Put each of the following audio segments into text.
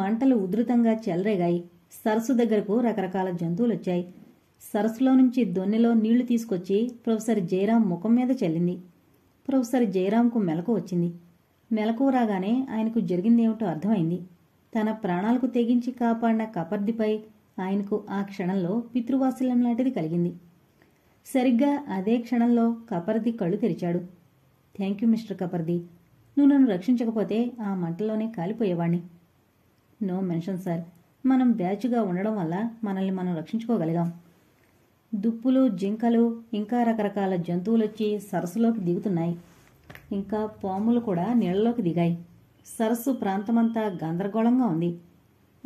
మంటలు ఉధృతంగా చెలరేగాయి సరస్సు దగ్గరకు రకరకాల జంతువులు వచ్చాయి సరస్సులో నుంచి దొన్నెలో నీళ్లు తీసుకొచ్చి ప్రొఫెసర్ జయరాం ముఖం మీద చల్లింది ప్రొఫెసర్ జయరాంకు మెలకు వచ్చింది మెలకు రాగానే ఆయనకు జరిగిందేమిటో అర్థమైంది తన ప్రాణాలకు తెగించి కాపాడిన కపర్దిపై ఆయనకు ఆ క్షణంలో పితృవాత్సల్యం లాంటిది కలిగింది సరిగ్గా అదే క్షణంలో కపర్ది కళ్ళు తెరిచాడు థ్యాంక్ యూ మిస్టర్ కపర్ది నువ్వు నన్ను రక్షించకపోతే ఆ మంటలోనే కాలిపోయేవాణ్ణి నో మెన్షన్ సార్ మనం బ్యాచ్గా ఉండడం వల్ల మనల్ని మనం రక్షించుకోగలిగాం దుప్పులు జింకలు ఇంకా రకరకాల జంతువులు వచ్చి సరస్సులోకి దిగుతున్నాయి ఇంకా పాములు కూడా నీళ్ళలోకి దిగాయి సరస్సు ప్రాంతమంతా గందరగోళంగా ఉంది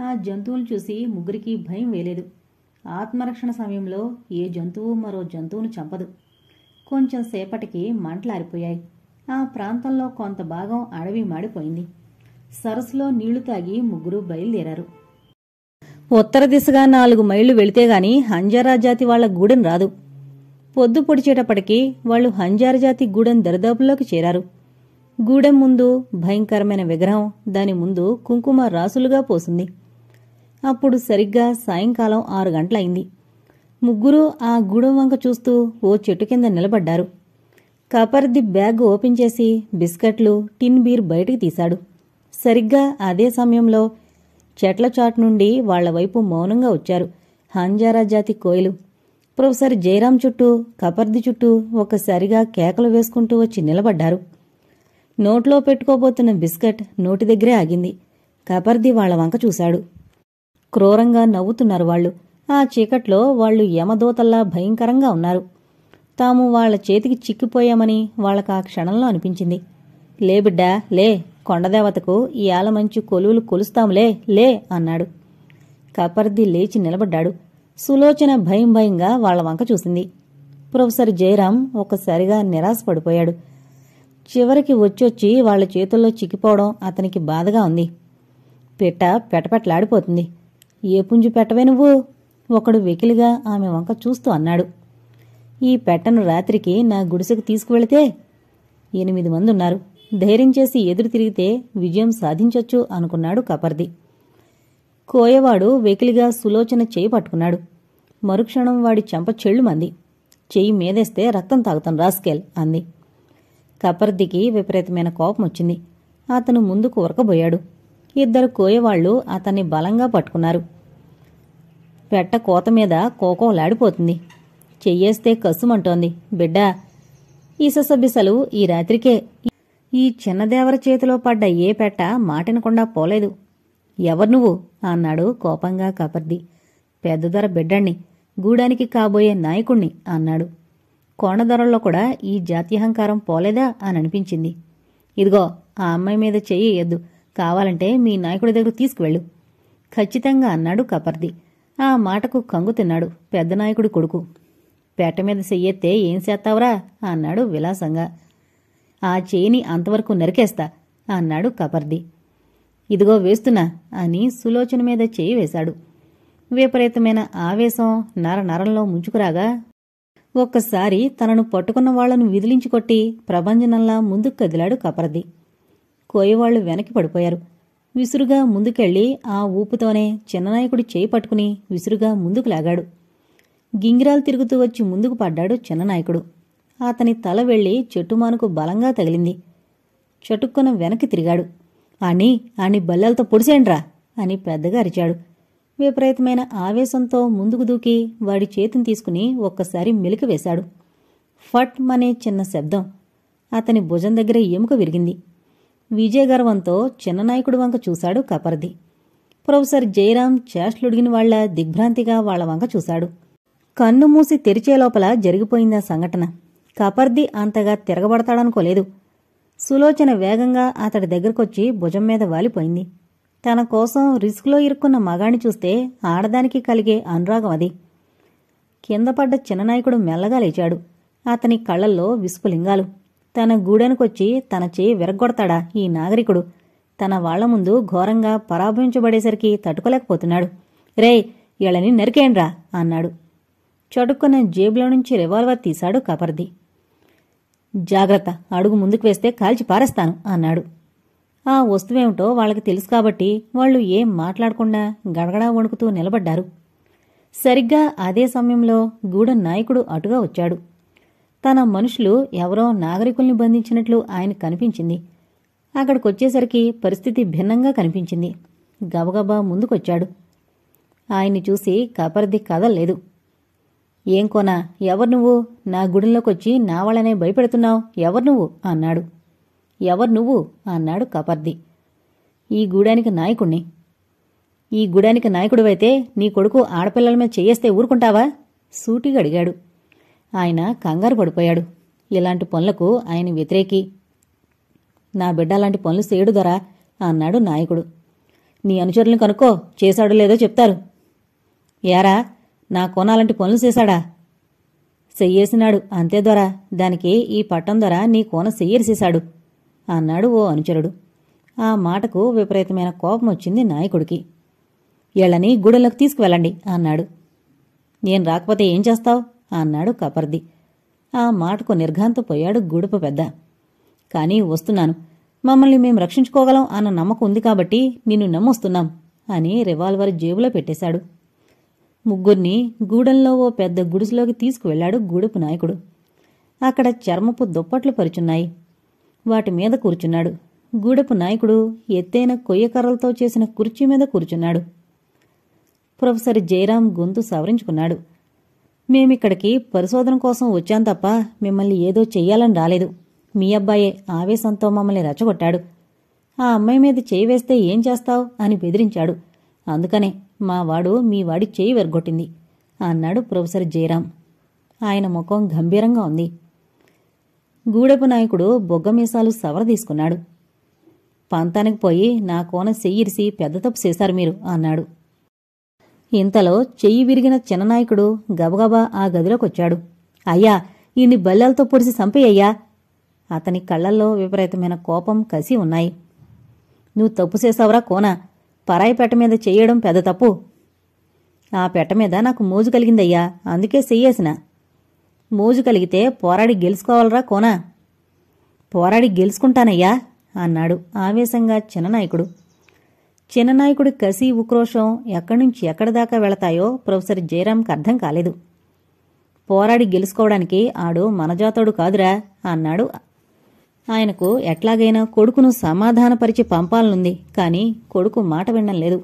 ఆ జంతువులు చూసి ముగ్గురికి భయం వేలేదు ఆత్మరక్షణ సమయంలో ఏ జంతువు మరో జంతువును చంపదు కొంచెం సేపటికి మంటలారిపోయాయి ఆ ప్రాంతంలో కొంత భాగం అడవి మాడిపోయింది సరస్సులో నీళ్లు తాగి ముగ్గురు బయలుదేరారు ఉత్తర దిశగా నాలుగు మైళ్లు వెళితే గాని హంజారా జాతి వాళ్ల గూడెం రాదు పొద్దు పొడిచేటప్పటికీ వాళ్లు హంజారా జాతి గూడెం దరిదాపుల్లోకి చేరారు గూడెం ముందు భయంకరమైన విగ్రహం దాని ముందు కుంకుమ రాసులుగా పోసింది అప్పుడు సరిగ్గా సాయంకాలం ఆరు గంటలైంది ముగ్గురూ ఆ గూడెం వంక చూస్తూ ఓ చెట్టు కింద నిలబడ్డారు కపర్ది బ్యాగ్ ఓపెన్ చేసి బిస్కెట్లు టిన్ బీర్ బయటికి తీశాడు సరిగ్గా అదే సమయంలో చెట్ల చాట్ నుండి వాళ్ల వైపు మౌనంగా వచ్చారు హాంజారా జాతి కోయిలు ప్రొఫెసర్ జయరాం చుట్టూ కపర్ది చుట్టూ ఒక్కసారిగా కేకలు వేసుకుంటూ వచ్చి నిలబడ్డారు నోట్లో పెట్టుకోబోతున్న బిస్కెట్ నోటి దగ్గరే ఆగింది కపర్ది వాళ్ల వంక చూశాడు క్రూరంగా నవ్వుతున్నారు వాళ్ళు ఆ చీకట్లో వాళ్ళు యమదూతల్లా భయంకరంగా ఉన్నారు తాము వాళ్ల చేతికి చిక్కిపోయామని వాళ్ళకు ఆ క్షణంలో అనిపించింది లే బిడ్డా లే కొండదేవతకు ఈ ఆలమంచు కొలువులు కొలుస్తాంలే లే అన్నాడు కపర్ది లేచి నిలబడ్డాడు సులోచన భయం భయంగా వాళ్ల వంక చూసింది ప్రొఫెసర్ జయరాం ఒక్కసారిగా నిరాశపడిపోయాడు చివరికి వచ్చొచ్చి వాళ్ల చేతుల్లో చిక్కిపోవడం అతనికి బాధగా ఉంది పిట్ట పెటపెట్లాడిపోతుంది ఏ పుంజు పెట్టవే నువ్వు ఒకడు వెకిలిగా ఆమె వంక చూస్తూ అన్నాడు ఈ పెట్టను రాత్రికి నా గుడిసెకు తీసుకువెళితే ఎనిమిది మంది ఉన్నారు ధైర్యం చేసి ఎదురు తిరిగితే విజయం సాధించొచ్చు అనుకున్నాడు కపర్ది కోయవాడు వెకిలిగా సులోచన చేయి పట్టుకున్నాడు మరుక్షణం వాడి చెంప చెళ్ళుమంది చెయ్యి మీదేస్తే రక్తం తాగుతాను రాస్కేల్ అంది కపర్దికి విపరీతమైన కోపం వచ్చింది అతను ముందుకు ఉరకబోయాడు ఇద్దరు కోయవాళ్లు అతన్ని బలంగా పట్టుకున్నారు పెట్ట కోత మీద కోకోలాడిపోతుంది చెయ్యేస్తే కసుమంటోంది బిడ్డా ఈససబ్బిసలు ఈ రాత్రికే ఈ చిన్నదేవర చేతిలో పడ్డ ఏ పెట్ట మాటినకుండా పోలేదు ఎవరు నువ్వు అన్నాడు కోపంగా కపర్ది పెద్దదొర బిడ్డణ్ణి గూడానికి కాబోయే నాయకుణ్ణి అన్నాడు కోణధరల్లో కూడా ఈ జాత్యహంకారం పోలేదా అని అనిపించింది ఇదిగో ఆ అమ్మాయి మీద చెయ్యి ఎద్దు కావాలంటే మీ నాయకుడి దగ్గర తీసుకువెళ్ళు ఖచ్చితంగా అన్నాడు కపర్ది ఆ మాటకు కంగు తిన్నాడు పెద్ద నాయకుడి కొడుకు పేట మీద చెయ్యెత్తే ఏం చేస్తావురా అన్నాడు విలాసంగా ఆ చేయిని అంతవరకు నరికేస్తా అన్నాడు కపర్ది ఇదిగో వేస్తున్నా అని సులోచన మీద చేయి వేశాడు విపరీతమైన ఆవేశం నరనరంలో ముంచుకురాగా ఒక్కసారి తనను పట్టుకున్న వాళ్లను విదిలించుకొట్టి ప్రభంజనంలా ముందుకు కదిలాడు కపరది కోయవాళ్లు వెనక్కి పడిపోయారు విసురుగా ముందుకెళ్లి ఆ ఊపుతోనే చిన్ననాయకుడు చేయి పట్టుకుని విసురుగా ముందుకు లాగాడు గింగిరాలు తిరుగుతూ వచ్చి ముందుకు పడ్డాడు చిన్ననాయకుడు అతని తల వెళ్ళి చెట్టుమానుకు బలంగా తగిలింది చటుక్కున వెనక్కి తిరిగాడు అని అని బల్లెలతో పొడిసేండ్రా అని పెద్దగా అరిచాడు విపరీతమైన ఆవేశంతో ముందుకు దూకి వాడి చేతిని తీసుకుని ఒక్కసారి మెలికి వేశాడు ఫట్ మనే చిన్న శబ్దం అతని భుజం దగ్గర ఎముక విరిగింది విజయగర్వంతో చిన్ననాయకుడు వంక చూశాడు కపర్ది ప్రొఫెసర్ జయరాం చేష్లుడిగిన వాళ్ల దిగ్భ్రాంతిగా వాళ్ల వంక చూశాడు కన్ను మూసి తెరిచే లోపల జరిగిపోయిందా సంఘటన కపర్ది అంతగా తిరగబడతాడనుకోలేదు సులోచన వేగంగా అతడి దగ్గరకొచ్చి భుజం మీద వాలిపోయింది తన కోసం రిస్క్లో ఇరుక్కున్న మగాణ్ణి చూస్తే ఆడదానికి కలిగే అనురాగం అది కిందపడ్డ చిన్ననాయకుడు మెల్లగా లేచాడు అతని కళ్ళల్లో విసుపులింగాలు తన గూడెనకొచ్చి తన చేయి విరగ్గొడతాడా ఈ నాగరికుడు తన వాళ్ల ముందు ఘోరంగా పరాభవించబడేసరికి తట్టుకోలేకపోతున్నాడు రే ఇళ్ళని నరికేండ్రా అన్నాడు చటుక్కున జేబులో నుంచి రివాల్వర్ తీశాడు కపర్ది జాగ్రత్త అడుగు ముందుకు వేస్తే కాల్చి పారేస్తాను అన్నాడు ఆ వస్తువేమిటో వాళ్ళకి తెలుసు కాబట్టి వాళ్ళు ఏం మాట్లాడకుండా గడగడా వణుకుతూ నిలబడ్డారు సరిగ్గా అదే సమయంలో గూఢ నాయకుడు అటుగా వచ్చాడు తన మనుషులు ఎవరో నాగరికుల్ని బంధించినట్లు ఆయన కనిపించింది అక్కడికొచ్చేసరికి పరిస్థితి భిన్నంగా కనిపించింది గబగబా ముందుకొచ్చాడు ఆయన్ని చూసి కపరిది కదల్లేదు ఏం కోనా ఎవరు నువ్వు నా గుడిలోకొచ్చి నా వాళ్ళనే భయపెడుతున్నావు ఎవరు నువ్వు అన్నాడు ఎవరు నువ్వు అన్నాడు కపర్ది ఈ గూడానికి నాయకుణ్ణి ఈ గుడానికి నాయకుడివైతే నీ కొడుకు ఆడపిల్లల మీద చేయేస్తే ఊరుకుంటావా సూటిగా అడిగాడు ఆయన కంగారు పడిపోయాడు ఇలాంటి పనులకు ఆయన వ్యతిరేకి నా బిడ్డ అలాంటి పనులు చేయడు దొరా అన్నాడు నాయకుడు నీ అనుచరులను కనుక్కో చేశాడు లేదో చెప్తారు ఏరా నా కోనాలంటి పనులు చేశాడా చెయ్యేసినాడు అంతే దొర దానికి ఈ పట్టం దొర నీ కోన చెయ్యేసేశాడు అన్నాడు ఓ అనుచరుడు ఆ మాటకు విపరీతమైన కోపం వచ్చింది నాయకుడికి వీళ్ళని గుడెలకు తీసుకువెళ్ళండి అన్నాడు నేను రాకపోతే ఏం చేస్తావు అన్నాడు కపర్ది ఆ మాటకు నిర్ఘాంతపోయాడు గుడుపు పెద్ద కానీ వస్తున్నాను మమ్మల్ని మేము రక్షించుకోగలం అన్న నమ్మకం ఉంది కాబట్టి నిన్ను నమ్మొస్తున్నాం అని రివాల్వర్ జేబులో పెట్టేశాడు ముగ్గురిని గూడెంలో ఓ పెద్ద గుడిసెలోకి తీసుకువెళ్లాడు గూడెపు నాయకుడు అక్కడ చర్మపు దుప్పట్లు పరుచున్నాయి వాటి మీద కూర్చున్నాడు గూడెపు నాయకుడు ఎత్తైన కొయ్యకర్రలతో చేసిన కుర్చీ మీద కూర్చున్నాడు ప్రొఫెసర్ జయరాం గొంతు సవరించుకున్నాడు మేమిక్కడికి పరిశోధన కోసం వచ్చాం తప్ప మిమ్మల్ని ఏదో చెయ్యాలని రాలేదు మీ అబ్బాయే ఆవేశంతో మమ్మల్ని రెచ్చగొట్టాడు ఆ అమ్మాయి మీద చేయి వేస్తే ఏం చేస్తావు అని బెదిరించాడు అందుకనే మావాడు మీ వాడి చేయి వెరగొట్టింది అన్నాడు ప్రొఫెసర్ జయరాం ఆయన ముఖం గంభీరంగా ఉంది గూడెపు నాయకుడు బొగ్గమీసాలు సవర తీసుకున్నాడు పంతానికి పోయి నా కోన చెయ్యిరిసి పెద్ద తప్పు చేశారు మీరు అన్నాడు ఇంతలో చెయ్యి విరిగిన చిన్ననాయకుడు గబగబా ఆ గదిలోకొచ్చాడు అయ్యా ఈయన్ని బల్లెలతో పొడిసి చంపేయ్యా అతని కళ్ళల్లో విపరీతమైన కోపం కసి ఉన్నాయి నువ్వు తప్పు చేసావురా కోనా పరాయి పెట్ట మీద చేయడం పెద్ద తప్పు ఆ పెట్ట మీద నాకు మోజు కలిగిందయ్యా అందుకే చెయ్యేసిన మోజు కలిగితే పోరాడి గెలుచుకోవాలరా కోనా పోరాడి గెలుచుకుంటానయ్యా అన్నాడు ఆవేశంగా చిన్ననాయకుడు చిన్ననాయకుడి కసి ఉక్రోషం ఎక్కడి నుంచి ఎక్కడి దాకా వెళతాయో ప్రొఫెసర్ జయరామ్కి అర్థం కాలేదు పోరాడి గెలుచుకోవడానికి ఆడు మనజాతోడు కాదురా అన్నాడు ఆయనకు ఎట్లాగైనా కొడుకును సమాధానపరిచి పంపాలనుంది కాని కొడుకు మాట వినడం లేదు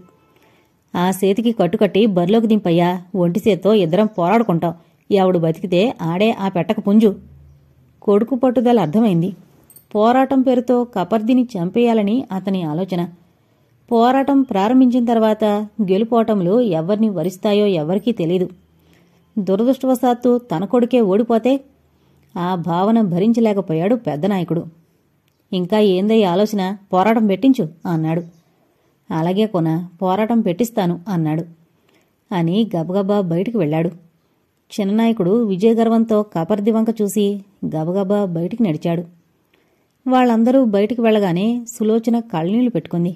ఆ సేతికి కట్టుకట్టి బరిలోకి దింపయ్యా ఒంటి ఇద్దరం పోరాడుకుంటాం ఎవడు బతికితే ఆడే ఆ పెట్టక పుంజు కొడుకు పట్టుదల అర్థమైంది పోరాటం పేరుతో కపర్దిని చంపేయాలని అతని ఆలోచన పోరాటం ప్రారంభించిన తర్వాత గెలుపోటములు ఎవరిని వరిస్తాయో ఎవరికీ తెలీదు దురదృష్టవశాత్తు తన కొడుకే ఓడిపోతే ఆ భావన భరించలేకపోయాడు పెద్దనాయకుడు ఇంకా ఏందై ఆలోచన పోరాటం పెట్టించు అన్నాడు అలాగే కొన పోరాటం పెట్టిస్తాను అన్నాడు అని గబగబా బయటికి వెళ్ళాడు చిన్ననాయకుడు విజయగర్వంతో కాపర్ది చూసి గబగబా బయటికి నడిచాడు వాళ్ళందరూ బయటికి వెళ్ళగానే సులోచన కళ్ళనీళ్లు పెట్టుకుంది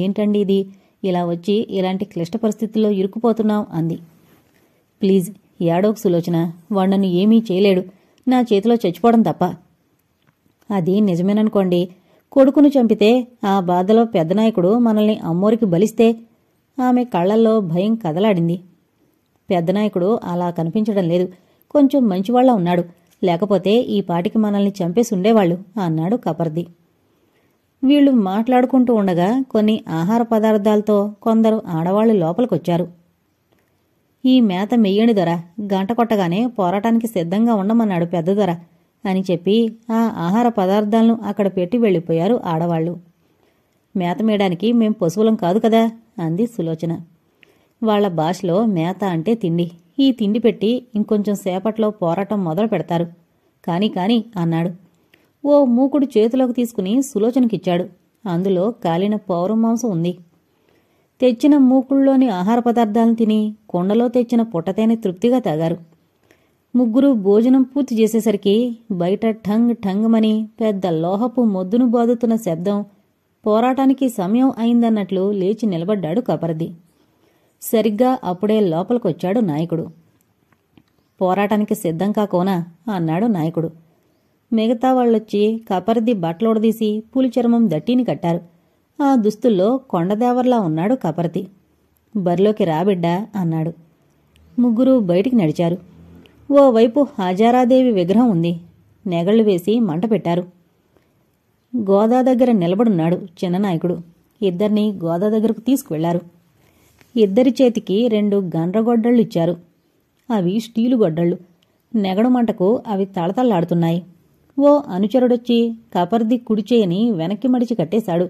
ఏంటండి ఇది ఇలా వచ్చి ఇలాంటి క్లిష్ట పరిస్థితుల్లో ఇరుక్కుపోతున్నాం అంది ప్లీజ్ ఏడోకు సులోచన వాడు నన్ను ఏమీ చేయలేడు నా చేతిలో చచ్చిపోవడం తప్ప అది నిజమేననుకోండి కొడుకును చంపితే ఆ బాధలో పెద్దనాయకుడు మనల్ని అమ్మోరికి బలిస్తే ఆమె కళ్ళల్లో భయం కదలాడింది పెద్దనాయకుడు అలా కనిపించడం లేదు కొంచెం మంచివాళ్ల ఉన్నాడు లేకపోతే ఈ పాటికి మనల్ని చంపేసి ఉండేవాళ్ళు అన్నాడు కపర్ది వీళ్ళు మాట్లాడుకుంటూ ఉండగా కొన్ని ఆహార పదార్థాలతో కొందరు ఆడవాళ్లు లోపలికొచ్చారు ఈ మేత మెయ్యని దొర గంట కొట్టగానే పోరాటానికి సిద్ధంగా ఉండమన్నాడు పెద్ద దొర అని చెప్పి ఆ ఆహార పదార్థాలను అక్కడ పెట్టి వెళ్ళిపోయారు ఆడవాళ్లు మేత మేయడానికి మేం పశువులం కాదు కదా అంది సులోచన వాళ్ల భాషలో మేత అంటే తిండి ఈ తిండి పెట్టి ఇంకొంచెం సేపట్లో పోరాటం మొదలు పెడతారు కాని కాని అన్నాడు ఓ మూకుడు చేతిలోకి తీసుకుని సులోచనకిచ్చాడు అందులో కాలిన పౌరం మాంసం ఉంది తెచ్చిన మూకుళ్ళలోని ఆహార పదార్థాలను తిని కొండలో తెచ్చిన పొట్టతేనె తృప్తిగా తాగారు ముగ్గురు భోజనం పూర్తి చేసేసరికి బయట ఠంగ్ ఠంగమని పెద్ద లోహపు మొద్దును బాదుతున్న శబ్దం పోరాటానికి సమయం అయిందన్నట్లు లేచి నిలబడ్డాడు కపరది సరిగ్గా అప్పుడే లోపలికొచ్చాడు నాయకుడు పోరాటానికి సిద్ధం కాకోనా అన్నాడు నాయకుడు మిగతా వాళ్ళొచ్చి కపరది బట్టలోడదీసి పులి చర్మం దట్టిని కట్టారు ఆ దుస్తుల్లో కొండదేవర్లా ఉన్నాడు కపరతి బరిలోకి రాబిడ్డా అన్నాడు ముగ్గురు బయటికి నడిచారు ఓవైపు హాజారాదేవి విగ్రహం ఉంది నెగళ్లు వేసి మంట పెట్టారు గోదా దగ్గర నిలబడున్నాడు చిన్ననాయకుడు ఇద్దరిని గోదా దగ్గరకు తీసుకువెళ్లారు ఇద్దరి చేతికి రెండు గండ్రగొడ్డళ్ళు ఇచ్చారు అవి స్టీలు గొడ్డళ్ళు నెగడు మంటకు అవి తళతళలాడుతున్నాయి ఓ అనుచరుడొచ్చి కపర్ది కుడిచేయని వెనక్కి మడిచి కట్టేశాడు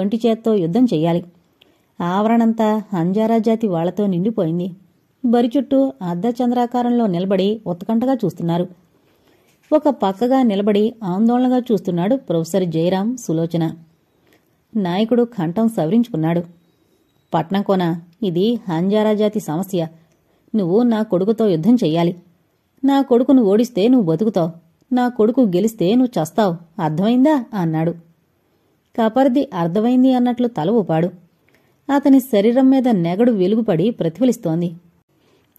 ఒంటి చేత్తో యుద్ధం చెయ్యాలి ఆవరణంతా అంజారా జాతి వాళ్లతో నిండిపోయింది బరి చుట్టూ అర్ధచంద్రాకారంలో నిలబడి ఉత్కంఠగా చూస్తున్నారు ఒక పక్కగా నిలబడి ఆందోళనగా చూస్తున్నాడు ప్రొఫెసర్ జయరాం సులోచన నాయకుడు కంఠం సవరించుకున్నాడు పట్నం కోన ఇది హంజారా జాతి సమస్య నువ్వు నా కొడుకుతో యుద్ధం చెయ్యాలి నా కొడుకును ఓడిస్తే నువ్వు బతుకుతావు నా కొడుకు గెలిస్తే నువ్వు చస్తావు అర్థమైందా అన్నాడు కపర్ది అర్థమైంది అన్నట్లు తల ఊపాడు అతని శరీరం మీద నెగడు వెలుగుపడి ప్రతిఫలిస్తోంది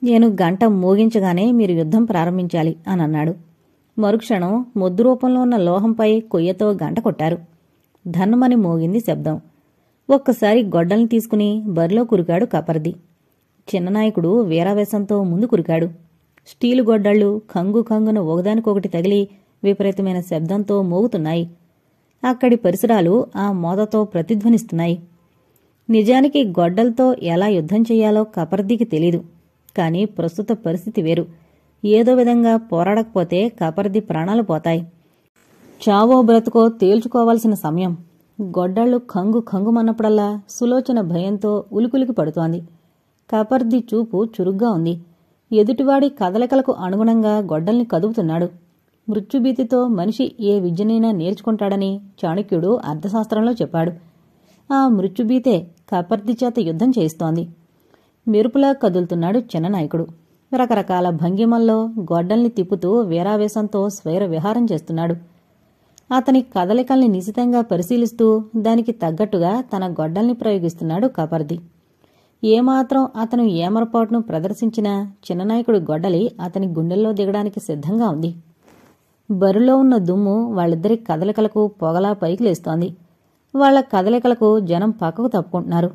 నేను గంట మోగించగానే మీరు యుద్ధం ప్రారంభించాలి అని అన్నాడు మరుక్షణం మొద్దు రూపంలో ఉన్న లోహంపై కొయ్యతో గంట కొట్టారు ధన్మని మోగింది శబ్దం ఒక్కసారి గొడ్డల్ని తీసుకుని బరిలో కురికాడు కపర్ది చిన్ననాయకుడు వీరావేశంతో ముందు కురికాడు స్టీలు గొడ్డళ్ళు కంగు కంగున ఒకదానికొకటి తగిలి విపరీతమైన శబ్దంతో మోగుతున్నాయి అక్కడి పరిసరాలు ఆ మోదతో ప్రతిధ్వనిస్తున్నాయి నిజానికి గొడ్డలతో ఎలా యుద్ధం చేయాలో కపర్దికి తెలీదు కానీ ప్రస్తుత పరిస్థితి వేరు ఏదో విధంగా పోరాడకపోతే కపర్ది ప్రాణాలు పోతాయి చావో బ్రతుకో తేల్చుకోవాల్సిన సమయం గొడ్డళ్లు కంగు కంగుమన్నప్పుడల్లా సులోచన భయంతో ఉలికులికి పడుతోంది కపర్ది చూపు చురుగ్గా ఉంది ఎదుటివాడి కదలికలకు అనుగుణంగా గొడ్డల్ని కదుపుతున్నాడు మృత్యుభీతితో మనిషి ఏ విద్యనైనా నేర్చుకుంటాడని చాణక్యుడు అర్థశాస్త్రంలో చెప్పాడు ఆ మృత్యుభీతే కపర్ది చేత యుద్ధం చేస్తోంది మెరుపులా కదులుతున్నాడు చిన్ననాయకుడు రకరకాల భంగిమల్లో గొడ్డల్ని తిప్పుతూ వీరావేశంతో స్వైర విహారం చేస్తున్నాడు అతని కదలికల్ని నిశితంగా పరిశీలిస్తూ దానికి తగ్గట్టుగా తన గొడ్డల్ని ప్రయోగిస్తున్నాడు కపర్ది ఏమాత్రం అతను ఏమరపాటును ప్రదర్శించినా చిన్ననాయకుడు గొడ్డలి అతని గుండెల్లో దిగడానికి సిద్ధంగా ఉంది బరిలో ఉన్న దుమ్ము వాళ్ళిద్దరి కదలికలకు పొగలా పైకి లేస్తోంది వాళ్ల కదలికలకు జనం పక్కకు తప్పుకుంటున్నారు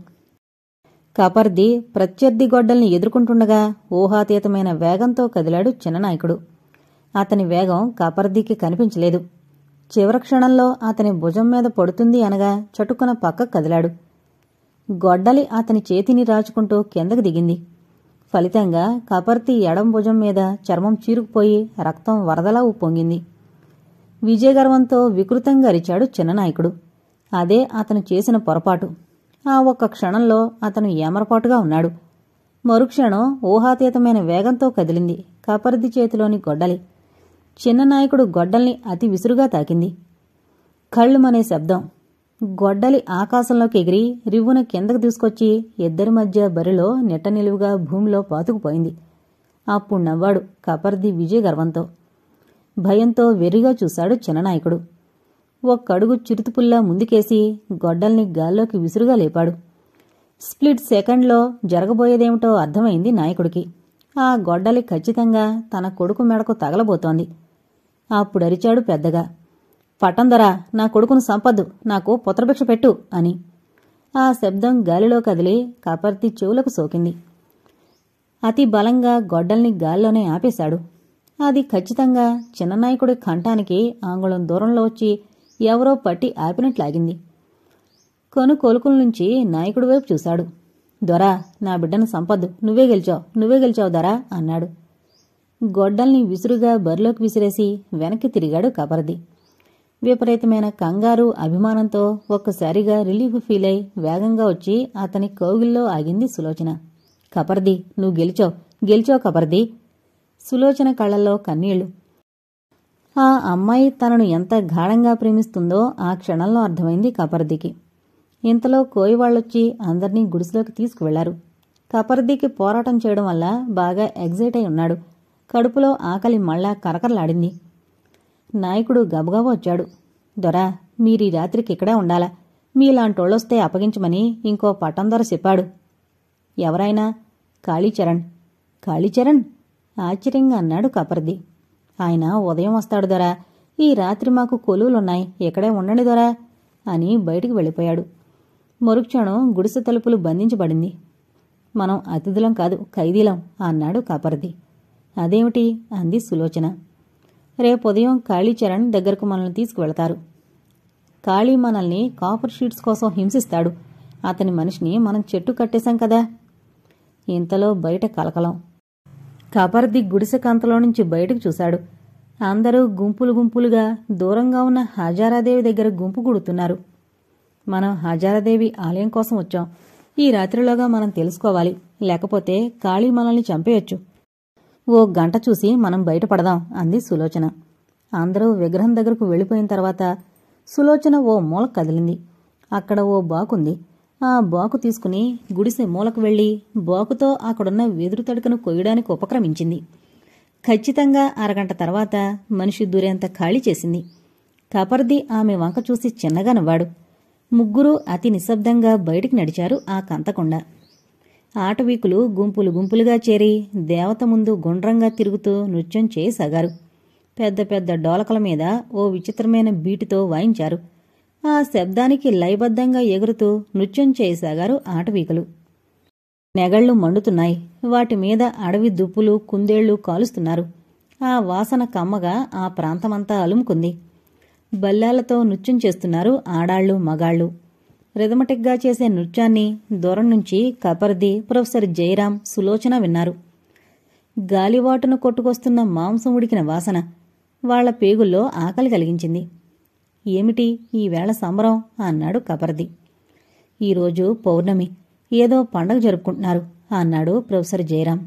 కపర్ది ప్రత్యర్థి గొడ్డల్ని ఎదుర్కొంటుండగా ఊహాతీతమైన వేగంతో కదిలాడు చిన్ననాయకుడు అతని వేగం కపర్దీకి కనిపించలేదు చివరి క్షణంలో అతని భుజం మీద పడుతుంది అనగా చటుకున పక్క కదిలాడు గొడ్డలి అతని చేతిని రాచుకుంటూ కిందకు దిగింది ఫలితంగా కపర్తి ఎడం భుజం మీద చర్మం చీరుకుపోయి రక్తం వరదలా ఉప్పొంగింది విజయగర్వంతో వికృతంగా అరిచాడు చిన్ననాయకుడు అదే అతను చేసిన పొరపాటు ఆ ఒక్క క్షణంలో అతను ఏమరపాటుగా ఉన్నాడు మరుక్షణం ఊహాతీతమైన వేగంతో కదిలింది కపర్ది చేతిలోని గొడ్డలి చిన్ననాయకుడు గొడ్డల్ని అతి విసురుగా తాకింది కళ్ళు శబ్దం గొడ్డలి ఆకాశంలోకి ఎగిరి రివ్వున కిందకు తీసుకొచ్చి ఇద్దరి మధ్య బరిలో నెట్ట నిలువుగా భూమిలో పాతుకుపోయింది అప్పుడు నవ్వాడు కపర్ది విజయ గర్వంతో భయంతో వెర్రిగా చూశాడు చిన్ననాయకుడు ఒక్కడుగు చిరుతుపుల్లా ముందుకేసి గొడ్డల్ని గాల్లోకి విసురుగా లేపాడు స్ప్లిట్ సెకండ్లో జరగబోయేదేమిటో అర్థమైంది నాయకుడికి ఆ గొడ్డలి ఖచ్చితంగా తన కొడుకు మెడకు తగలబోతోంది అప్పుడరిచాడు పెద్దగా పటందరా నా కొడుకును సంపద్దు నాకు పుత్రభిక్ష పెట్టు అని ఆ శబ్దం గాలిలో కదిలి కపర్తి చెవులకు సోకింది అతి బలంగా గొడ్డల్ని గాల్లోనే ఆపేశాడు అది ఖచ్చితంగా చిన్ననాయకుడి కంఠానికి ఆంగుళం దూరంలో వచ్చి ఎవరో పట్టి ఆపినట్లాగింది కొను కొలుకుల నుంచి నాయకుడి వైపు చూశాడు దొరా నా బిడ్డను సంపద్దు నువ్వే గెలిచావు నువ్వే గెలిచావు దొరా అన్నాడు గొడ్డల్ని విసురుగా బరిలోకి విసిరేసి వెనక్కి తిరిగాడు కపర్ది విపరీతమైన కంగారు అభిమానంతో ఒక్కసారిగా రిలీఫ్ ఫీల్ అయి వేగంగా వచ్చి అతని కౌగిల్లో ఆగింది సులోచన కపర్ది నువ్వు గెలిచావు గెలిచావు కపర్ది సులోచన కళ్ళల్లో కన్నీళ్లు ఆ అమ్మాయి తనను ఎంత గాఢంగా ప్రేమిస్తుందో ఆ క్షణంలో అర్థమైంది కపర్దికి ఇంతలో కోయి వాళ్ళొచ్చి అందర్నీ గుడిసెలోకి తీసుకువెళ్లారు కపర్దికి పోరాటం చేయడం వల్ల బాగా ఎగ్జైట్ అయి ఉన్నాడు కడుపులో ఆకలి మళ్ళా కరకరలాడింది నాయకుడు గబగబా వచ్చాడు దొరా మీరీ రాత్రికి ఇక్కడే ఉండాలా మీలాంటోళ్ళొస్తే అప్పగించమని ఇంకో దొర చెప్పాడు ఎవరైనా కాళీచరణ్ కాళీచరణ్ ఆశ్చర్యంగా అన్నాడు కపర్ది ఆయన ఉదయం వస్తాడు దొరా ఈ రాత్రి మాకు కొలువులున్నాయి ఇక్కడే ఉండండి దొరా అని బయటికి వెళ్ళిపోయాడు మరుక్షణం గుడిసె తలుపులు బంధించబడింది మనం అతిథులం కాదు ఖైదీలం అన్నాడు కాపర్ది అదేమిటి అంది సులోచన రేపు ఉదయం కాళీచరణ్ దగ్గరకు మనల్ని తీసుకువెళతారు కాళీ మనల్ని కాపర్ షీట్స్ కోసం హింసిస్తాడు అతని మనిషిని మనం చెట్టు కట్టేశాం కదా ఇంతలో బయట కలకలం కపర్ది గుడిసె కంతలో నుంచి బయటకు చూశాడు అందరూ గుంపులు గుంపులుగా దూరంగా ఉన్న హజారాదేవి దగ్గర గుంపు గుడుతున్నారు మనం హజారాదేవి ఆలయం కోసం వచ్చాం ఈ రాత్రిలోగా మనం తెలుసుకోవాలి లేకపోతే కాళీ మనల్ని చంపేయచ్చు ఓ గంట చూసి మనం బయటపడదాం అంది సులోచన అందరూ విగ్రహం దగ్గరకు వెళ్ళిపోయిన తర్వాత సులోచన ఓ మూల కదిలింది అక్కడ ఓ బాకుంది ఆ బాకు తీసుకుని గుడిసె మూలకు వెళ్ళి బాకుతో అక్కడున్న వెదురు తడుకను కొయ్యడానికి ఉపక్రమించింది ఖచ్చితంగా అరగంట తర్వాత మనిషి దూరేంత ఖాళీ చేసింది కపర్ది ఆమె వంక చూసి చిన్నగా నవ్వాడు ముగ్గురూ అతి నిశ్శబ్దంగా బయటికి నడిచారు ఆ కంతకుండా ఆటవీకులు గుంపులు గుంపులుగా చేరి దేవత ముందు గుండ్రంగా తిరుగుతూ నృత్యం చేయసాగారు పెద్ద పెద్ద డోలకల మీద ఓ విచిత్రమైన బీటుతో వాయించారు ఆ శబ్దానికి లయబద్ధంగా ఎగురుతూ నృత్యం చేయసాగారు ఆటవీకులు నెగళ్లు మండుతున్నాయి వాటి మీద అడవి దుప్పులు కుందేళ్లు కాలుస్తున్నారు ఆ వాసన కమ్మగా ఆ ప్రాంతమంతా అలుముకుంది బల్లాలతో నృత్యం చేస్తున్నారు ఆడాళ్లు మగాళ్ళు రిథమటిక్గా చేసే నృత్యాన్ని దూరం నుంచి కపర్ది ప్రొఫెసర్ జయరాం సులోచన విన్నారు గాలివాటును కొట్టుకొస్తున్న మాంసం ఉడికిన వాసన వాళ్ల పేగుల్లో ఆకలి కలిగించింది ఏమిటి ఈవేళ సంబరం అన్నాడు కపర్ది ఈరోజు పౌర్ణమి ఏదో పండగ జరుపుకుంటున్నారు అన్నాడు ప్రొఫెసర్ జయరాం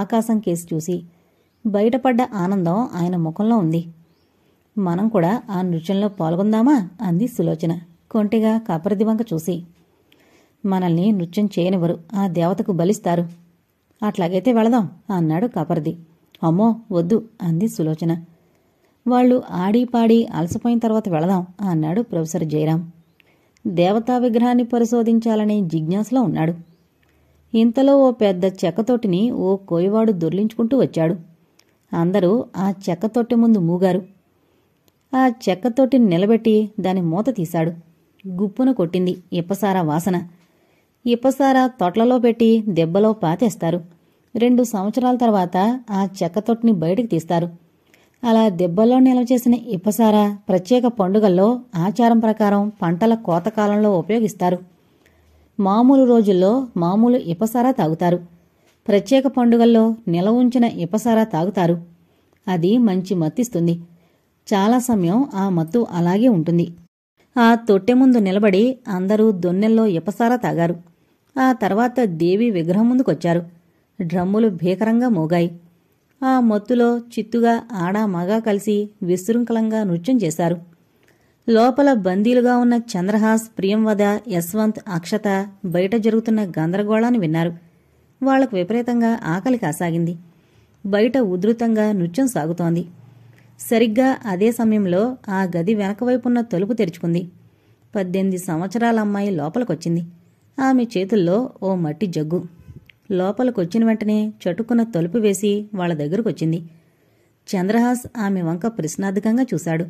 ఆకాశం కేసి చూసి బయటపడ్డ ఆనందం ఆయన ముఖంలో ఉంది మనం కూడా ఆ నృత్యంలో పాల్గొందామా అంది సులోచన కొంటిగా కపరిదివంక చూసి మనల్ని నృత్యం చేయనివ్వరు ఆ దేవతకు బలిస్తారు అట్లాగైతే వెళదాం అన్నాడు కాపరిది అమ్మో వద్దు అంది సులోచన వాళ్ళు ఆడి పాడి అలసిపోయిన తర్వాత వెళదాం అన్నాడు ప్రొఫెసర్ జయరాం దేవతా విగ్రహాన్ని పరిశోధించాలని జిజ్ఞాసలో ఉన్నాడు ఇంతలో ఓ పెద్ద చెక్కతోటిని ఓ కోయవాడు దొర్లించుకుంటూ వచ్చాడు అందరూ ఆ చెక్కతోటి ముందు మూగారు ఆ చెక్కతోటిని నిలబెట్టి దాని మూత తీశాడు గుప్పును కొట్టింది ఇప్పసారా వాసన ఇప్పసారా తొట్లలో పెట్టి దెబ్బలో పాతేస్తారు రెండు సంవత్సరాల తర్వాత ఆ చెక్క తొట్టిని బయటకు తీస్తారు అలా దెబ్బల్లో నిల్వ చేసిన ఇప్పసార ప్రత్యేక పండుగల్లో ఆచారం ప్రకారం పంటల కోతకాలంలో ఉపయోగిస్తారు మామూలు రోజుల్లో మామూలు ఇప్పసార తాగుతారు ప్రత్యేక పండుగల్లో నిలవ ఉంచిన ఇపసార తాగుతారు అది మంచి మత్తిస్తుంది చాలా సమయం ఆ మత్తు అలాగే ఉంటుంది ఆ తొట్టె ముందు నిలబడి అందరూ దొన్నెల్లో ఇపసార తాగారు ఆ తర్వాత దేవి విగ్రహం ముందుకొచ్చారు డ్రమ్ములు భీకరంగా మోగాయి ఆ మత్తులో చిత్తుగా ఆడా మగా కలిసి విశృంఖలంగా నృత్యం చేశారు లోపల బందీలుగా ఉన్న చంద్రహాస్ ప్రియంవద యశ్వంత్ అక్షత బయట జరుగుతున్న గందరగోళాన్ని విన్నారు వాళ్లకు విపరీతంగా ఆకలి కాసాగింది బయట ఉధృతంగా నృత్యం సాగుతోంది సరిగ్గా అదే సమయంలో ఆ గది వెనకవైపున్న తలుపు తెరుచుకుంది పద్దెనిమిది సంవత్సరాల అమ్మాయి లోపలికొచ్చింది ఆమె చేతుల్లో ఓ మట్టి జగ్గు లోపలికొచ్చిన వెంటనే చటుక్కున తలుపు వేసి వాళ్ళ దగ్గరకొచ్చింది చంద్రహాస్ ఆమె వంక ప్రశ్నార్థకంగా చూశాడు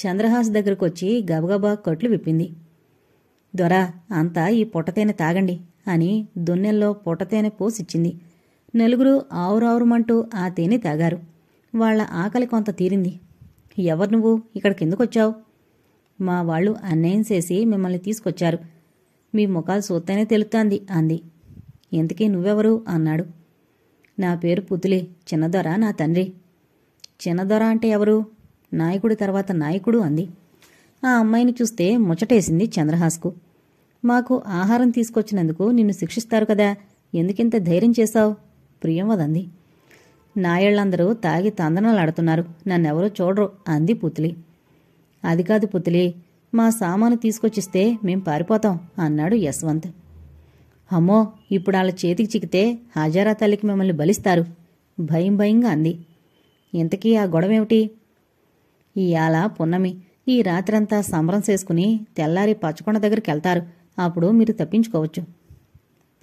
చంద్రహాస్ దగ్గరకొచ్చి గబగబా కట్లు విప్పింది దొరా అంతా ఈ పొట్టతేనె తాగండి అని దొన్నెల్లో పొట్టతేనె పోసిచ్చింది నలుగురు ఆవురావురుమంటూ ఆ తేనె తాగారు వాళ్ల ఆకలి కొంత తీరింది ఎవరు నువ్వు ఇక్కడికి ఎందుకు వచ్చావు మా వాళ్ళు అన్యాయం చేసి మిమ్మల్ని తీసుకొచ్చారు మీ ముఖాలు చూస్తేనే తెలుస్తాంది అంది ఎందుకే నువ్వెవరు అన్నాడు నా పేరు పుతులే చిన్నదొర నా తండ్రి చిన్నదొర అంటే ఎవరు నాయకుడి తర్వాత నాయకుడు అంది ఆ అమ్మాయిని చూస్తే ముచ్చటేసింది చంద్రహాస్కు మాకు ఆహారం తీసుకొచ్చినందుకు నిన్ను శిక్షిస్తారు కదా ఎందుకింత ధైర్యం చేశావు ప్రియం వదంది నాయళ్ళందరూ తాగి తందనలాడుతున్నారు నన్నెవరూ చూడరు అంది పుతిలి అది కాదు పుతిలి మా సామాను తీసుకొచ్చిస్తే మేం పారిపోతాం అన్నాడు యశ్వంత్ అమ్మో ఇప్పుడు వాళ్ళ చేతికి చిక్కితే హజారా తల్లికి మిమ్మల్ని బలిస్తారు భయం భయంగా అంది ఇంతకీ ఆ గొడవేమిటి ఇయాల పున్నమి ఈ రాత్రంతా సంబరం చేసుకుని తెల్లారి పచ్చకొండ దగ్గరికి వెళ్తారు అప్పుడు మీరు తప్పించుకోవచ్చు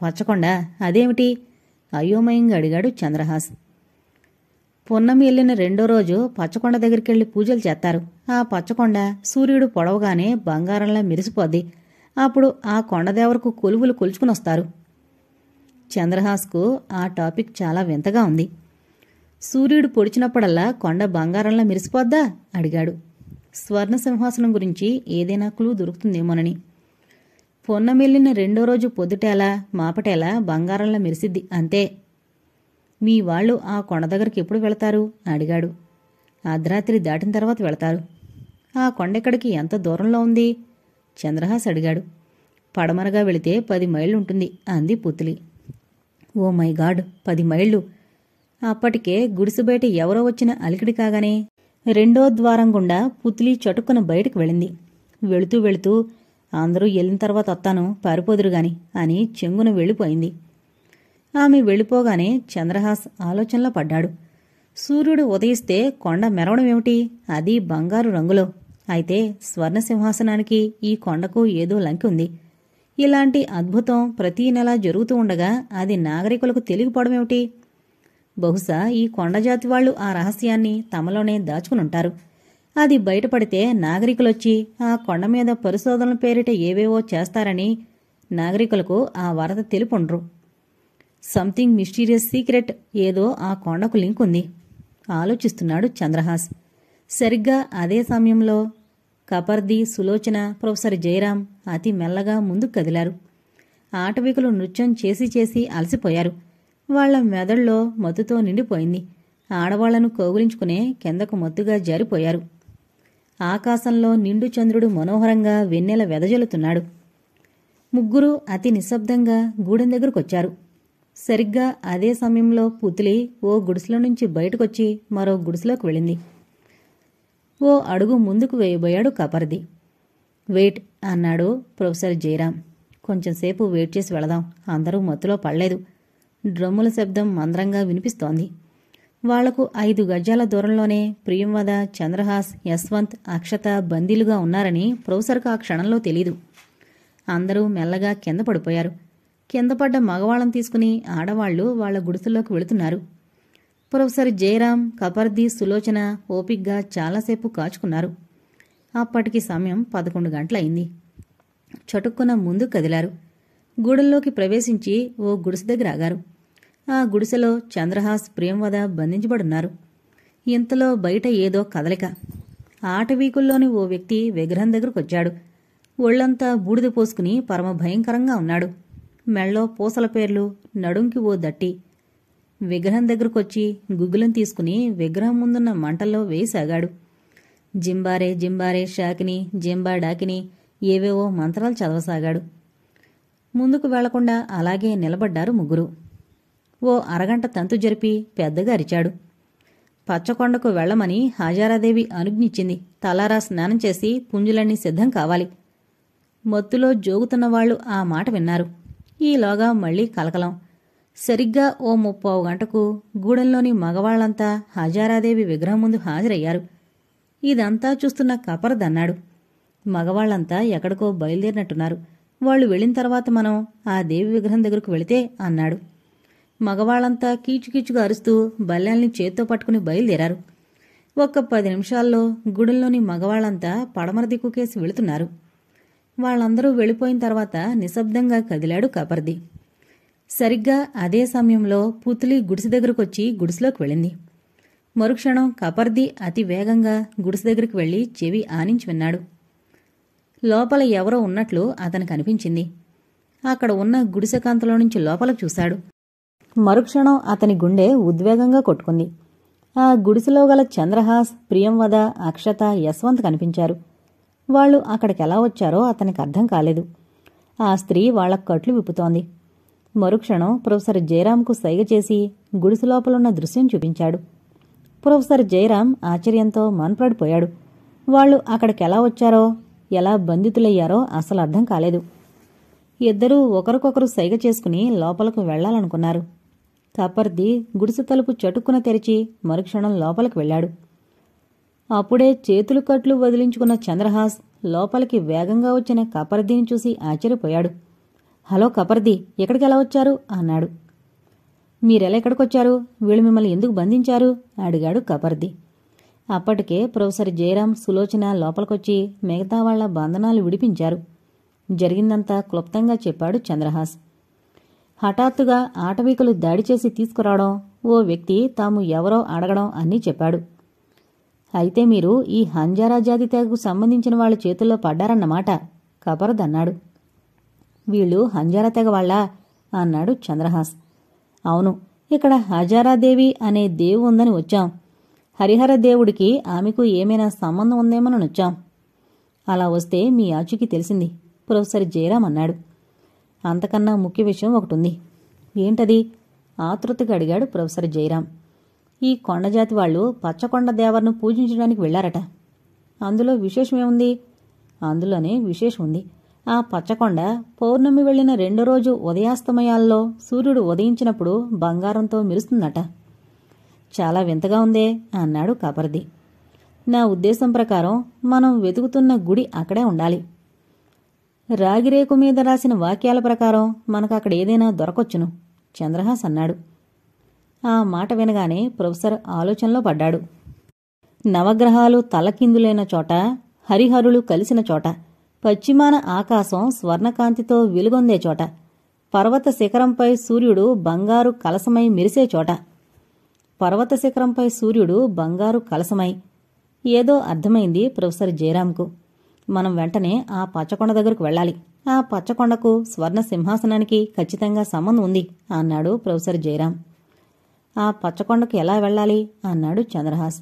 పచ్చకొండ అదేమిటి అయోమయంగా అడిగాడు చంద్రహాస్ పున్నమి వెళ్ళిన రెండో రోజు పచ్చకొండ దగ్గరికి వెళ్ళి పూజలు చేస్తారు ఆ పచ్చకొండ సూర్యుడు పొడవగానే బంగారంలా మెరిసిపోద్ది అప్పుడు ఆ కొండదేవరకు కొలువులు కొలుచుకుని వస్తారు చంద్రహాస్కు ఆ టాపిక్ చాలా వింతగా ఉంది సూర్యుడు పొడిచినప్పుడల్లా కొండ బంగారంలా మెరిసిపోద్దా అడిగాడు స్వర్ణ సింహాసనం గురించి ఏదైనా క్లూ దొరుకుతుందేమోనని పొన్నమెల్లిన రెండో రోజు పొద్దుటేలా మాపటేలా బంగారంలా మెరిసిద్ది అంతే మీ వాళ్ళు ఆ కొండ దగ్గరికి ఎప్పుడు వెళతారు అడిగాడు అర్ధరాత్రి దాటిన తర్వాత వెళతారు ఆ కొండ ఎక్కడికి ఎంత దూరంలో ఉంది చంద్రహాస్ అడిగాడు పడమరగా వెళితే పది మైళ్ళు ఉంటుంది అంది పుత్లి ఓ మై గాడ్ పది మైళ్ళు అప్పటికే గుడిసె బయట ఎవరో వచ్చిన అలికిడి కాగానే రెండో ద్వారం గుండా పుత్లి చటుక్కున బయటకు వెళ్ళింది వెళుతూ వెళుతూ అందరూ వెళ్ళిన తర్వాత వస్తాను పారిపోదురు అని చెంగున వెళ్ళిపోయింది ఆమె వెళ్ళిపోగానే చంద్రహాస్ ఆలోచనలో పడ్డాడు సూర్యుడు ఉదయిస్తే కొండ మెరవడమేమిటి అది బంగారు రంగులో అయితే స్వర్ణ సింహాసనానికి ఈ కొండకు ఏదో లంకి ఉంది ఇలాంటి అద్భుతం ప్రతీ నెలా జరుగుతూ ఉండగా అది నాగరికులకు తెలియపోవడమేమిటి బహుశా ఈ కొండజాతి వాళ్ళు ఆ రహస్యాన్ని తమలోనే దాచుకునుంటారు అది బయటపడితే నాగరికులొచ్చి ఆ కొండ మీద పరిశోధనల పేరిట ఏవేవో చేస్తారని నాగరికులకు ఆ వరద తెలుపుండ్రు సంథింగ్ మిస్టీరియస్ సీక్రెట్ ఏదో ఆ కొండకు లింక్ ఉంది ఆలోచిస్తున్నాడు చంద్రహాస్ సరిగ్గా అదే సమయంలో కపర్ది సులోచన ప్రొఫెసర్ జయరాం అతి మెల్లగా ముందుకు కదిలారు ఆటవికులు నృత్యం చేసి చేసి అలసిపోయారు వాళ్ల మెదడులో మత్తుతో నిండిపోయింది ఆడవాళ్లను కౌగులించుకునే కిందకు మత్తుగా జారిపోయారు ఆకాశంలో నిండు చంద్రుడు మనోహరంగా వెన్నెల వెదజల్లుతున్నాడు ముగ్గురు అతి నిశ్శబ్దంగా గూడెం దగ్గరకొచ్చారు సరిగ్గా అదే సమయంలో పుతిలి ఓ గుడిసెలో నుంచి బయటకొచ్చి మరో గుడిసెలోకి వెళ్ళింది ఓ అడుగు ముందుకు వేయబోయాడు కపర్ది వెయిట్ అన్నాడు ప్రొఫెసర్ జయరాం కొంచెంసేపు వెయిట్ చేసి వెళదాం అందరూ మత్తులో పడలేదు డ్రమ్ముల శబ్దం మందరంగా వినిపిస్తోంది వాళ్లకు ఐదు గజాల దూరంలోనే ప్రియంవద చంద్రహాస్ యశ్వంత్ అక్షత బందీలుగా ఉన్నారని ప్రొఫెసర్కు ఆ క్షణంలో తెలీదు అందరూ మెల్లగా కింద పడిపోయారు కిందపడ్డ మగవాళ్ళని తీసుకుని ఆడవాళ్లు వాళ్ల గుడిసెల్లోకి వెళుతున్నారు ప్రొఫెసర్ జయరాం కపర్ది సులోచన ఓపిగ్గా చాలాసేపు కాచుకున్నారు అప్పటికి సమయం పదకొండు గంటలయింది చటుక్కున ముందు కదిలారు గూడెల్లోకి ప్రవేశించి ఓ గుడిసె దగ్గర ఆగారు ఆ గుడిసెలో చంద్రహాస్ ప్రేమవద బంధించబడున్నారు ఇంతలో బయట ఏదో కదలిక ఆటవీకుల్లోని ఓ వ్యక్తి విగ్రహం దగ్గరకొచ్చాడు వచ్చాడు ఒళ్లంతా బూడిద పోసుకుని పరమ భయంకరంగా ఉన్నాడు మెళ్ళో పూసల పేర్లు నడుంకి ఓ దట్టి విగ్రహం దగ్గరకొచ్చి గుగ్గులం తీసుకుని విగ్రహం ముందున్న మంటల్లో వేయసాగాడు జింబారే జింబారే షాకిని జింబా డాకిని ఏవేవో మంత్రాలు చదవసాగాడు ముందుకు వెళ్లకుండా అలాగే నిలబడ్డారు ముగ్గురు ఓ అరగంట తంతు జరిపి పెద్దగా అరిచాడు పచ్చకొండకు వెళ్లమని హాజారాదేవి అనుజ్ఞించింది తలారా స్నానం చేసి పుంజులన్నీ సిద్ధం కావాలి మత్తులో జోగుతున్న వాళ్ళు ఆ మాట విన్నారు ఈలోగా మళ్లీ కలకలం సరిగ్గా ఓ ముప్పావు గంటకు గూడెంలోని మగవాళ్లంతా హజారాదేవి విగ్రహం ముందు హాజరయ్యారు ఇదంతా చూస్తున్న కపరదన్నాడు మగవాళ్లంతా ఎక్కడికో బయలుదేరినట్టున్నారు వాళ్ళు వెళ్ళిన తర్వాత మనం ఆ దేవి విగ్రహం దగ్గరకు వెళితే అన్నాడు మగవాళ్లంతా కీచుకీచుగా అరుస్తూ బల్లెల్ని చేత్తో పట్టుకుని బయలుదేరారు ఒక్క పది నిమిషాల్లో గుడిలోని మగవాళ్లంతా పడమర దిక్కుకేసి వెళుతున్నారు వాళ్ళందరూ వెళ్ళిపోయిన తర్వాత నిశ్శబ్దంగా కదిలాడు కబర్ది సరిగ్గా అదే సమయంలో పుతులి గుడిసె దగ్గరకొచ్చి గుడిసెలోకి వెళ్ళింది మరుక్షణం కపర్ది అతి వేగంగా గుడిసె దగ్గరికి వెళ్ళి చెవి ఆనించి విన్నాడు లోపల ఎవరో ఉన్నట్లు అతనికి అనిపించింది అక్కడ ఉన్న గుడిసె కాంతలో నుంచి లోపలకు చూశాడు మరుక్షణం అతని గుండె ఉద్వేగంగా కొట్టుకుంది ఆ గుడిసెలో గల చంద్రహాస్ ప్రియంవద అక్షత యశ్వంత్ కనిపించారు వాళ్ళు అక్కడికి ఎలా వచ్చారో అతనికి అర్థం కాలేదు ఆ స్త్రీ వాళ్ల కట్లు విప్పుతోంది మరుక్షణం ప్రొఫెసర్ జయరాంకు సైగ చేసి గుడిసె లోపలున్న దృశ్యం చూపించాడు ప్రొఫెసర్ జయరాం ఆశ్చర్యంతో మాన్పడిపోయాడు వాళ్ళు అక్కడికి ఎలా వచ్చారో ఎలా బంధితులయ్యారో అసలు అర్థం కాలేదు ఇద్దరూ ఒకరికొకరు సైగ చేసుకుని లోపలకు వెళ్లాలనుకున్నారు కపర్ది గుడిసె తలుపు చటుక్కున తెరిచి మరుక్షణం లోపలికి వెళ్లాడు అప్పుడే చేతులు కట్లు వదిలించుకున్న చంద్రహాస్ లోపలికి వేగంగా వచ్చిన కపర్దిని చూసి ఆశ్చర్యపోయాడు హలో కపర్ది ఎక్కడికి ఎలా వచ్చారు అన్నాడు మీరెలా ఎక్కడికొచ్చారు వీళ్ళు మిమ్మల్ని ఎందుకు బంధించారు అడిగాడు కపర్ది అప్పటికే ప్రొఫెసర్ జయరాం సులోచన లోపలికొచ్చి మిగతా వాళ్ల బంధనాలు విడిపించారు జరిగిందంతా క్లుప్తంగా చెప్పాడు చంద్రహాస్ హఠాత్తుగా ఆటవీకులు దాడి చేసి తీసుకురావడం ఓ వ్యక్తి తాము ఎవరో అడగడం అన్నీ చెప్పాడు అయితే మీరు ఈ హంజారా జాతి తెగకు సంబంధించిన వాళ్ళ చేతుల్లో పడ్డారన్నమాట కపరదన్నాడు వీళ్ళు హంజారా తెగ వాళ్ళ అన్నాడు చంద్రహాస్ అవును ఇక్కడ హజారాదేవి అనే దేవు ఉందని వచ్చాం హరిహర దేవుడికి ఆమెకు ఏమైనా సంబంధం ఉందేమని వచ్చాం అలా వస్తే మీ ఆచుకి తెలిసింది ప్రొఫెసర్ జయరాం అన్నాడు అంతకన్నా ముఖ్య విషయం ఒకటి ఉంది ఏంటది ఆతృతగా అడిగాడు ప్రొఫెసర్ జయరాం ఈ కొండజాతి వాళ్ళు పచ్చకొండ దేవర్ను పూజించడానికి వెళ్లారట అందులో విశేషమేముంది అందులోనే విశేషం ఉంది ఆ పచ్చకొండ పౌర్ణమి వెళ్లిన రెండో రోజు ఉదయాస్తమయాల్లో సూర్యుడు ఉదయించినప్పుడు బంగారంతో మెరుస్తుందట చాలా వింతగా ఉందే అన్నాడు కబర్ది నా ఉద్దేశం ప్రకారం మనం వెతుకుతున్న గుడి అక్కడే ఉండాలి రాగిరేకు మీద రాసిన వాక్యాల ప్రకారం మనకు అక్కడ ఏదైనా దొరకొచ్చును చంద్రహాస్ అన్నాడు ఆ మాట వినగానే ప్రొఫెసర్ ఆలోచనలో పడ్డాడు నవగ్రహాలు తలకిందులైన చోట హరిహరులు కలిసిన చోట పశ్చిమాన ఆకాశం స్వర్ణకాంతితో వెలుగొందే చోట పర్వత శిఖరంపై సూర్యుడు బంగారు కలసమై మెరిసే చోట పర్వత శిఖరంపై సూర్యుడు బంగారు కలసమై ఏదో అర్థమైంది ప్రొఫెసర్ జయరాంకు మనం వెంటనే ఆ పచ్చకొండ దగ్గరకు వెళ్ళాలి ఆ పచ్చకొండకు స్వర్ణ సింహాసనానికి ఖచ్చితంగా సంబంధం ఉంది అన్నాడు ప్రొఫెసర్ జయరాం ఆ పచ్చకొండకు ఎలా వెళ్ళాలి అన్నాడు చంద్రహాస్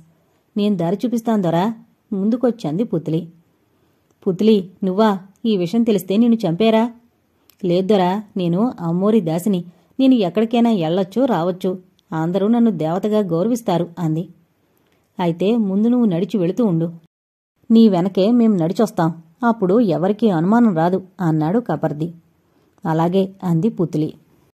నేను దారి చూపిస్తాను దొరా ముందుకొచ్చింది పుత్లి పుత్లి నువ్వా ఈ విషయం తెలిస్తే నిన్ను చంపేరా లేదొరా నేను అమ్మోరి దాసిని నేను ఎక్కడికైనా వెళ్ళొచ్చు రావచ్చు అందరూ నన్ను దేవతగా గౌరవిస్తారు అంది అయితే ముందు నువ్వు నడిచి వెళుతూ ఉండు నీ వెనకే మేం నడిచొస్తాం అప్పుడు ఎవరికీ అనుమానం రాదు అన్నాడు కపర్ది అలాగే అంది పుత్లి